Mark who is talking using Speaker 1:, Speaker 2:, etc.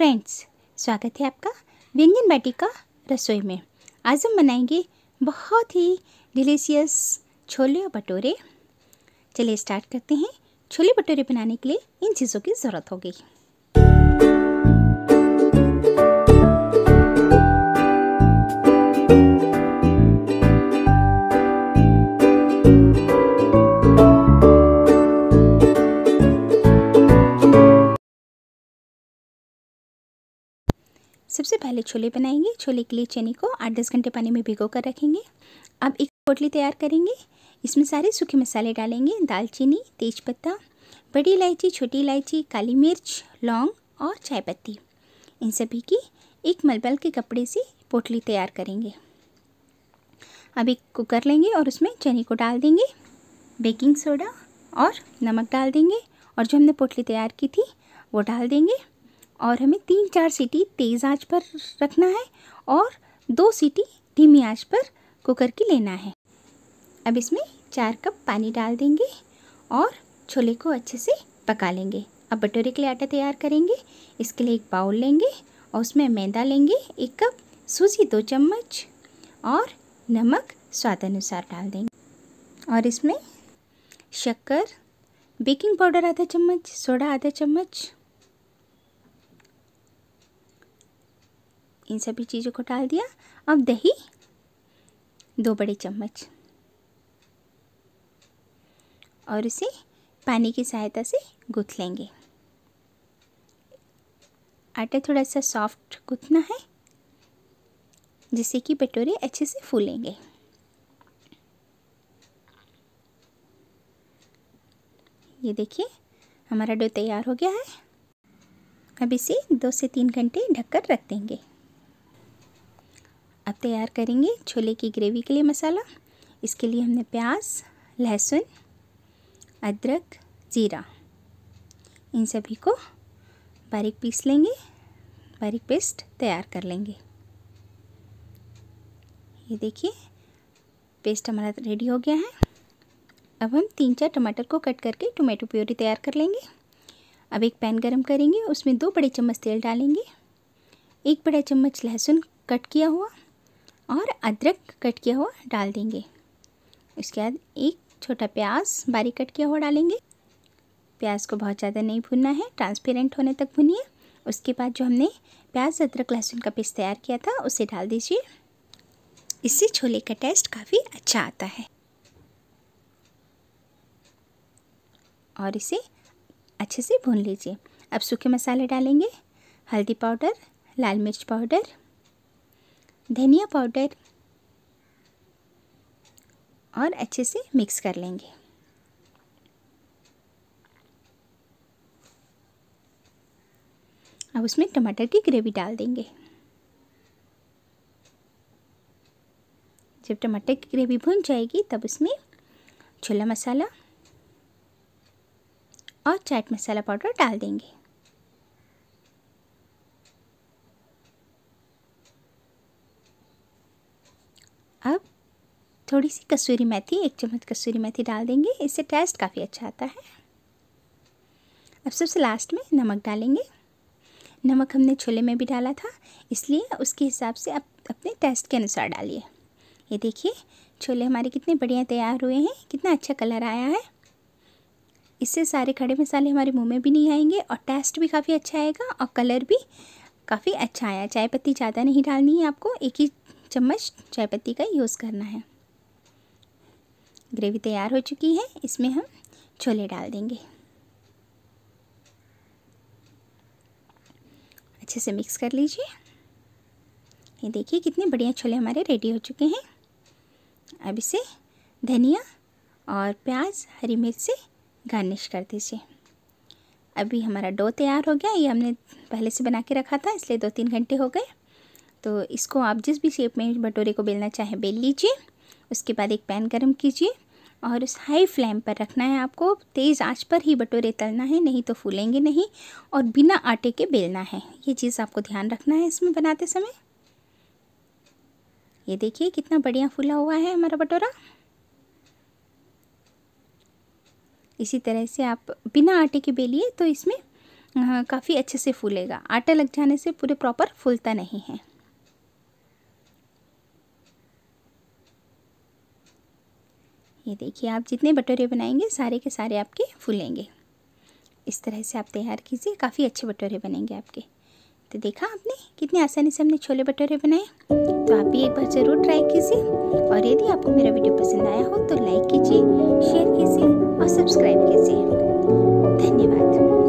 Speaker 1: friends स्वागत है आपका व्यंजन बाटी का रसोई में आज हम बनाएंगे बहुत ही डिलीशियस छोले और भटूरे चलिए स्टार्ट करते हैं छोले भटूरे बनाने के लिए इन चीज़ों की ज़रूरत होगी सबसे पहले छोले बनाएंगे छोले के लिए चने को आठ दस घंटे पानी में भिगो कर रखेंगे अब एक पोटली तैयार करेंगे इसमें सारे सूखे मसाले डालेंगे दालचीनी तेज़पत्ता बड़ी इलायची छोटी इलायची काली मिर्च लौंग और चाय पत्ती इन सभी की एक मलबल के कपड़े से पोटली तैयार करेंगे अब एक कुकर लेंगे और उसमें चने को डाल देंगे बेकिंग सोडा और नमक डाल देंगे और जो हमने पोटली तैयार की थी वो डाल देंगे और हमें तीन चार सीटी तेज़ आंच पर रखना है और दो सीटी धीमी आंच पर कुकर की लेना है अब इसमें चार कप पानी डाल देंगे और छोले को अच्छे से पका लेंगे अब बटोरे के लिए आटा तैयार करेंगे इसके लिए एक बाउल लेंगे और उसमें मैदा लेंगे एक कप सूजी दो चम्मच और नमक स्वाद अनुसार डाल देंगे और इसमें शक्कर बेकिंग पाउडर आधा चम्मच सोडा आधा चम्मच इन सभी चीज़ों को डाल दिया अब दही दो बड़े चम्मच और इसे पानी की सहायता से गूँथ लेंगे आटा थोड़ा सा सॉफ्ट गूँथना है जिससे कि भटूरे अच्छे से फूलेंगे ये देखिए हमारा डो तैयार हो गया है अब इसे दो से तीन घंटे ढककर रख देंगे तैयार करेंगे छोले की ग्रेवी के लिए मसाला इसके लिए हमने प्याज लहसुन अदरक ज़ीरा इन सभी को बारीक पीस लेंगे बारीक पेस्ट तैयार कर लेंगे ये देखिए पेस्ट हमारा रेडी हो गया है अब हम तीन चार टमाटर को कट करके टोमेटो प्योरी तैयार कर लेंगे अब एक पैन गरम करेंगे उसमें दो बड़े चम्मच तेल डालेंगे एक बड़ा चम्मच लहसुन कट किया हुआ और अदरक कट किया हुआ डाल देंगे उसके बाद एक छोटा प्याज बारीक कट किया हुआ डालेंगे प्याज को बहुत ज़्यादा नहीं भुनना है ट्रांसपेरेंट होने तक भुनिए उसके बाद जो हमने प्याज अदरक लहसुन का पेस्ट तैयार किया था उसे डाल दीजिए इससे छोले का टेस्ट काफ़ी अच्छा आता है और इसे अच्छे से भून लीजिए अब सूखे मसाले डालेंगे हल्दी पाउडर लाल मिर्च पाउडर धनिया पाउडर और अच्छे से मिक्स कर लेंगे अब उसमें टमाटर की ग्रेवी डाल देंगे जब टमाटर की ग्रेवी भुन जाएगी तब उसमें छोला मसाला और चाट मसाला पाउडर डाल देंगे थोड़ी सी कसूरी मेथी एक चम्मच कसूरी मेथी डाल देंगे इससे टेस्ट काफ़ी अच्छा आता है अब सबसे लास्ट में नमक डालेंगे नमक हमने छोले में भी डाला था इसलिए उसके हिसाब से आप अपने टेस्ट के अनुसार डालिए ये देखिए छोले हमारे कितने बढ़िया तैयार हुए हैं कितना अच्छा कलर आया है इससे सारे खड़े मसाले हमारे मुंह में भी नहीं आएंगे और टेस्ट भी काफ़ी अच्छा आएगा और कलर भी काफ़ी अच्छा आया चाय पत्ती ज़्यादा नहीं डालनी है आपको एक ही चम्मच चाय पत्ती का यूज़ करना है ग्रेवी तैयार हो चुकी है इसमें हम छोले डाल देंगे अच्छे से मिक्स कर लीजिए ये देखिए कितने बढ़िया छोले हमारे रेडी हो चुके हैं अब इसे धनिया और प्याज हरी मिर्च से गार्निश कर दीजिए अभी हमारा डो तैयार हो गया ये हमने पहले से बना के रखा था इसलिए दो तीन घंटे हो गए तो इसको आप जिस भी शेप में भटोरे को बेलना चाहें बेल लीजिए उसके बाद एक पैन गर्म कीजिए और उस हाई फ्लेम पर रखना है आपको तेज़ आंच पर ही बटोरे तलना है नहीं तो फूलेंगे नहीं और बिना आटे के बेलना है ये चीज़ आपको ध्यान रखना है इसमें बनाते समय ये देखिए कितना बढ़िया फूला हुआ है हमारा बटोरा इसी तरह से आप बिना आटे के बेलिए तो इसमें काफ़ी अच्छे से फूलेगा आटा लग जाने से पूरे प्रॉपर फूलता नहीं है ये देखिए आप जितने भटोरे बनाएंगे सारे के सारे आपके फूलेंगे इस तरह से आप तैयार कीजिए काफ़ी अच्छे भटोरे बनेंगे आपके तो देखा आपने कितने आसानी से हमने छोले भटोरे बनाए तो आप भी एक बार ज़रूर ट्राई कीजिए और यदि आपको मेरा वीडियो पसंद आया हो तो लाइक कीजिए शेयर कीजिए और सब्सक्राइब कीजिए धन्यवाद